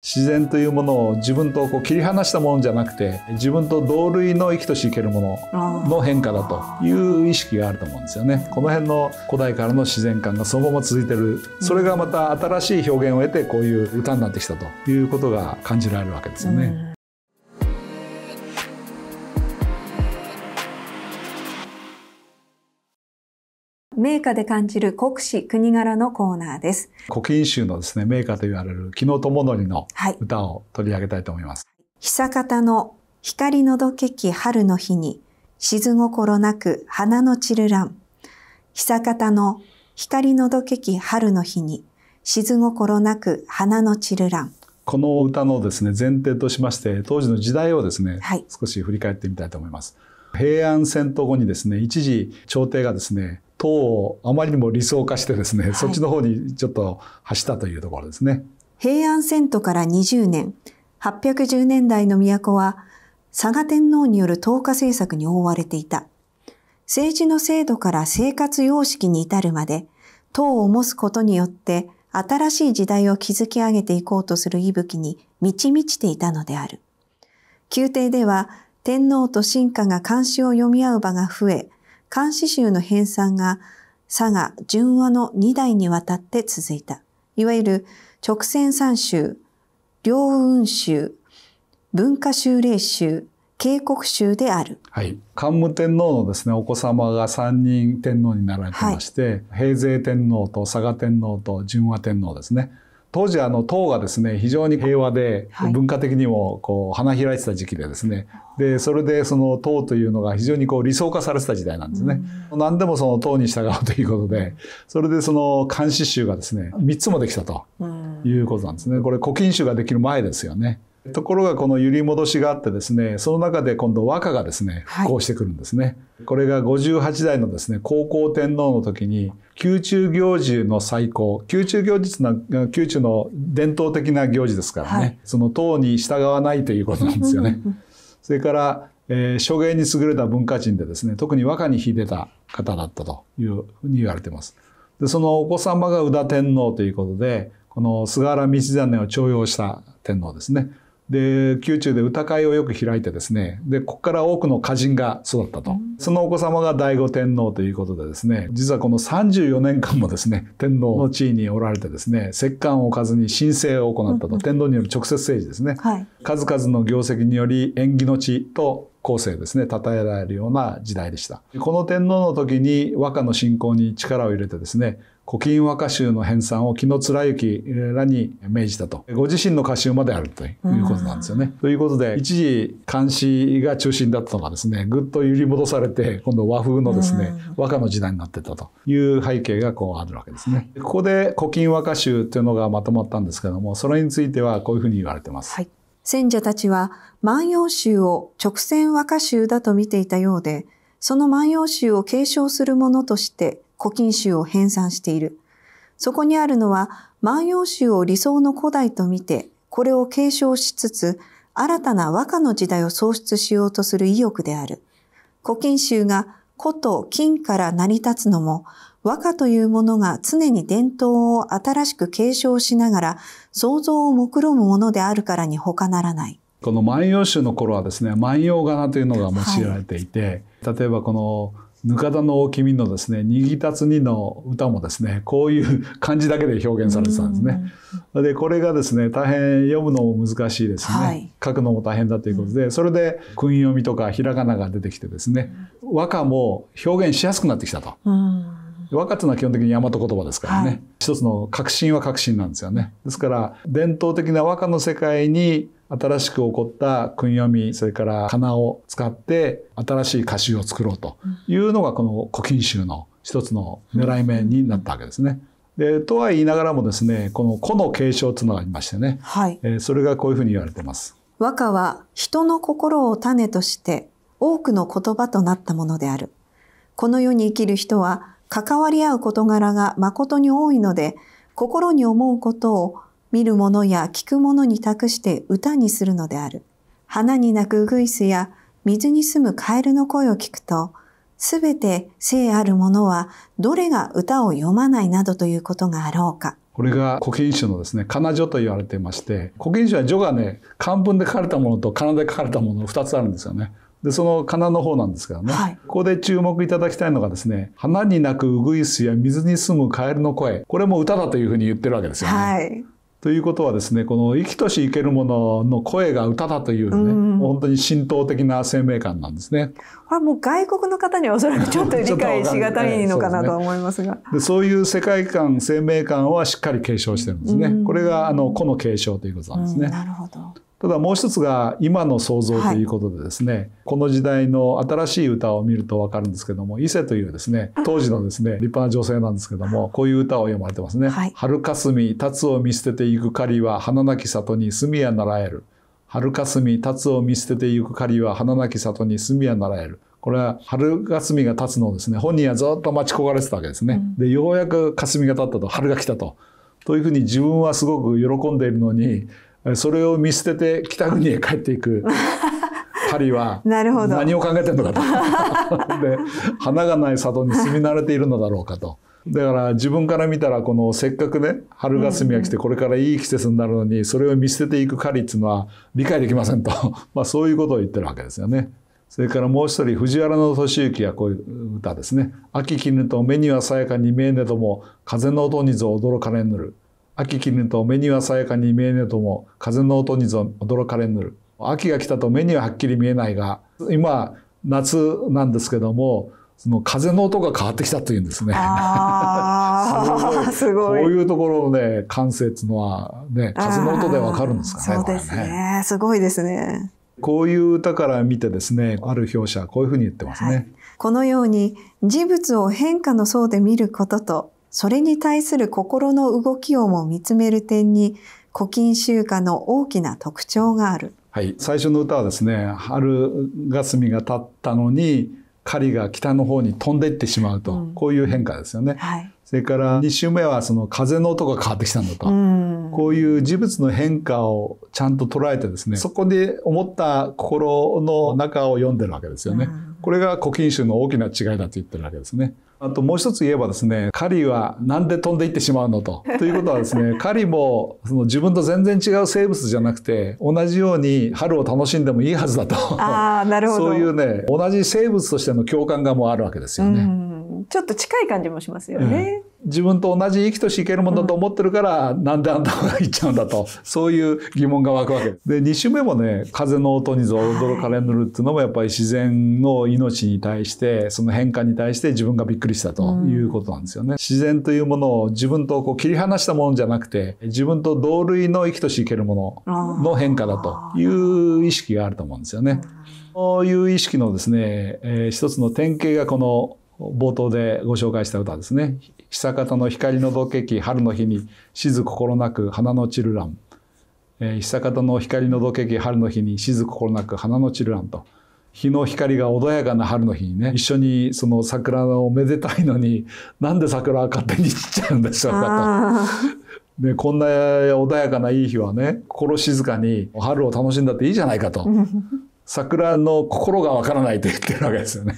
自然というものを自分とこう切り離したものじゃなくて自分と同類の生きとし生けるものの変化だという意識があると思うんですよねこの辺の古代からの自然観がそのまま続いてるそれがまた新しい表現を得てこういう歌になってきたということが感じられるわけですよね。うん名家で感じる国史国柄のコーナーです。国賓集のですね、名家と言われる木野友則の歌を取り上げたいと思います。久方の光のどけき春の日に、静心なく花の散る乱。久方の光のどけき春の日に、静心なく花の散る乱。この歌のですね前提としまして当時の時代をですね、はい、少し振り返ってみたいと思います平安戦闘後にですね一時朝廷がですね党をあまりにも理想化してですね、はい、そっちの方にちょっと走ったというところですね。平安遷都から20年、810年代の都は、佐賀天皇による統化政策に覆われていた。政治の制度から生活様式に至るまで、党を持つことによって新しい時代を築き上げていこうとする息吹に満ち満ちていたのである。宮廷では天皇と臣下が漢詩を読み合う場が増え、漢詩集の編纂が佐賀、順和の2代にわたって続いた。いわゆる直線三州、両運州、文化修礼州、警告州である、はい、桓武天皇のですねお子様が三人天皇になられてまして、はい、平成天皇と佐賀天皇と順和天皇ですね当時あの唐がですね非常に平和で文化的にもこう花開いてた時期でですね、はい、でそれでその唐というのが非常にこう理想化されてた時代なんですね、うん、何でもその唐に従うということでそれでその漢詩集がですね3つもできたということなんですねこれ古今集ができる前ですよね。ところがこの揺り戻しがあってですねその中で今度和歌がですね復興してくるんですね、はい、これが58代のですね高校天皇の時に宮中行事の最高宮中行事の宮中の伝統的な行事ですからね、はい、その党に従わないということなんですよね それからえー、諸芸に優れた文化人でですね特に和歌に秀でた方だったというふうに言われてます。でそのお子様が宇田天皇ということでこの菅原道真を重用した天皇ですね。で宮中で歌会をよく開いてですねでここから多くの歌人が育ったと、そのお子様が醍醐天皇ということでですね実はこの34年間もですね天皇の地位におられてですね摂関を置かずに申請を行ったと、天皇による直接政治ですね、はい、数々の業績により縁起の地と後世ですね称えられるような時代でしたこの天皇の時に和歌の信仰に力を入れてですね古今和歌集の編纂を紀貫之らに命じたとご自身の歌集まであるということなんですよね。ということで一時漢詩が中心だったのがですねぐっと揺り戻されて今度和風のですね和歌の時代になってたという背景がこうあるわけですね。ここで古今和歌集というのがまとまったんですけどもそれについてはこういうふうに言われてます。はい選者たちは万葉集を直線和歌集だと見ていたようで、その万葉集を継承するものとして古今集を編纂している。そこにあるのは万葉集を理想の古代と見て、これを継承しつつ、新たな和歌の時代を創出しようとする意欲である。古今集が古と金から成り立つのも、和歌というものが常に伝統を新しく継承しながら想像を目論むものであるからに他ならない。この万葉集の頃はですね万葉仮名というのが用いられていて、はい、例えばこの「ぬかだの大君」のですね「にぎたつに」の歌もですねこういう漢字だけで表現されてたんですね。でこれがですね大変読むのも難しいですね、はい、書くのも大変だということで、それで訓読みとかひらがなが出てきてですね和歌も表現しやすくなってきたと。うん和歌いうのは基本的に大和言葉ですからね、はい、一つの革新は革新なんですよねですから伝統的な和歌の世界に新しく起こった訓読みそれから仮名を使って新しい歌集を作ろうというのがこの「古今集」の一つの狙い目になったわけですね。でとは言いながらもですねこの「古の継承」というのがありましてね、はい、えー、それがこういうふうに言われてます。和歌は人の心を種として多くの言葉となったものである。この世に生きる人は関わり合う事柄が誠に多いので、心に思うことを見る者や聞く者に託して歌にするのである。花に鳴くウグイスや水に住むカエルの声を聞くと、すべて聖ある者はどれが歌を読まないなどということがあろうか。これが古典書のですね、かなと言われていまして、古典書は序がね、漢文で書かれたものと仮名で書かれたもの二つあるんですよね。でその花の方なんですけどね、はい、ここで注目いただきたいのがですね花に鳴くウグイスや水に住むカエルの声これも歌だというふうに言ってるわけですよね。はいということはですねこの生きとし生けるものの声が歌だというね、うん、本当に浸透的な生命感なんですね。これはもう外国の方にはおそらくちょっと理解 しがたいのかなと思いますがそで、ね、そういう世界観生命観はしっかり継承してるんですね、うん、これがあの個の継承ということなんですね。うん、なるほどただもう一つが今の想像ということでですね、はい、この時代の新しい歌を見るとわかるんですけども伊勢というですね当時のですね立派な女性なんですけどもこういう歌を読まれてますね「はい、春霞立を見捨ててゆく狩りは花なき里に住みやならえる」「春霞立を見捨ててゆく狩りは花なき里に住みやならえる」これは春霞が立つのをですね本人はずっと待ち焦がれてたわけですね。うん、でようやく霞が立ったと春が来たと。というふうに自分はすごく喜んでいるのにそれを見捨てて北国へ帰っていく。パリは何を考えてるのかと で花がない里に住み慣れているのだろうかとだから自分から見たらこのせっかくね春が休みが来てこれからいい季節になるのにそれを見捨てていく狩りっていうのは理解できませんと まあそういうことを言ってるわけですよね。それからもう一人藤原俊之がこういう歌ですね「秋絹と目にはさやかに見えねども風の音にぞ驚かれぬる」秋きぬと目にはさやかに見えねとも風の音にぞ驚かれぬる秋が来たと目にははっきり見えないが今夏なんですけどもその風の音が変わってきたというんですね。あ すごい。こういうところをね、感性っていうのはね、風の音でわかるんですかね。そうですね、ね、すごいですね。こういう歌から見てですね、ある表者はこういうふうに言ってますね。はい、このように、事物を変化の層で見ることと、それに対する心の動きをも見つめる点に古今集歌の大きな特徴がある。はい、最初の歌はですね春霞が立ったのに狩りが北の方に飛んでいってしまうと、うん、こういう変化ですよね。はい、それから2週目はその風の音が変わってきたんだと、うん、こういう事物の変化をちゃんと捉えてですねそこで思った心の中を読んでるわけですよね。うこれが古今集の大きな違いだと言ってるわけですね。あともう一つ言えばですね、狩りはなんで飛んでいってしまうのと。ということはですね、狩りもその自分と全然違う生物じゃなくて、同じように春を楽しんでもいいはずだと。ああ、なるほど。そういうね、同じ生物としての共感がもうあるわけですよね。ちょっと近い感じもしますよね。うん自分と同じ生きとし生けるものだと思ってるから、うん、なんであんたが行っちゃうんだと、そういう疑問が湧くわけでで、2種目もね、風の音にぞ驚かれぬるっていうのも、やっぱり自然の命に対して、その変化に対して自分がびっくりしたということなんですよね。うん、自然というものを自分とこう切り離したものじゃなくて、自分と同類の生きとし生けるものの変化だという意識があると思うんですよね。こういう意識のですね、えー、一つの典型がこの冒頭でご紹介した歌ですね。久方の光の道化期春の日に静心なく花の散る乱、えー、久方の光のどけき春の日に静心なく花の散る乱と日の光が穏やかな春の日にね一緒にその桜をめでたいのになんで桜は勝手に散っちゃうんでしょうかと。ね、こんな穏やかないい日はね心静かに春を楽しんだっていいじゃないかと 桜の心がわからないと言ってるわけですよね。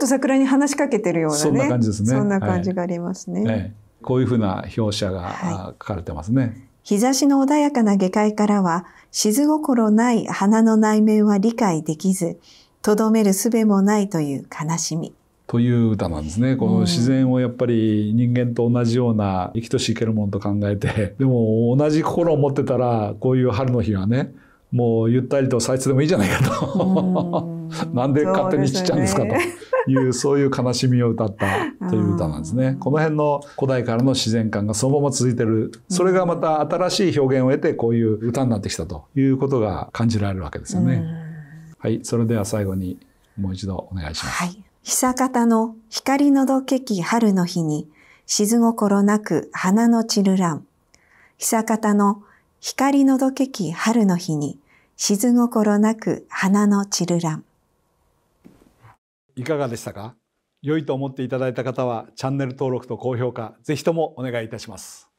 と桜に話しかけてるような、ね、そんな感じですねそんな感じがありますね、はいええ、こういうふうな表写が、書かれてますね日差しの穏やかな下界からは静心ない花の内面は理解できずとどめる術もないという悲しみという歌なんですね。この自然をやっぱり人間と同じような生きとし生けるものと考えて、でも同じ心を持ってたら、こういう春の日はね、もうゆったりと咲いてでもいいじゃないかと。なんで勝手にちっちゃうんですかというそういう悲しみを歌ったという歌なんですね。この辺の古代からの自然観がそのまま続いてるそれがまた新しい表現を得てこういう歌になってきたということが感じられるわけですよね。はい、それでは最後にもう一度お願いします。はい、久方の光のどけき春の日に静心なく花の散るらん。久方の光のどけき春の日に、静心なく花の散るらん。いかがでしたか良いと思っていただいた方はチャンネル登録と高評価ぜひともお願いいたします。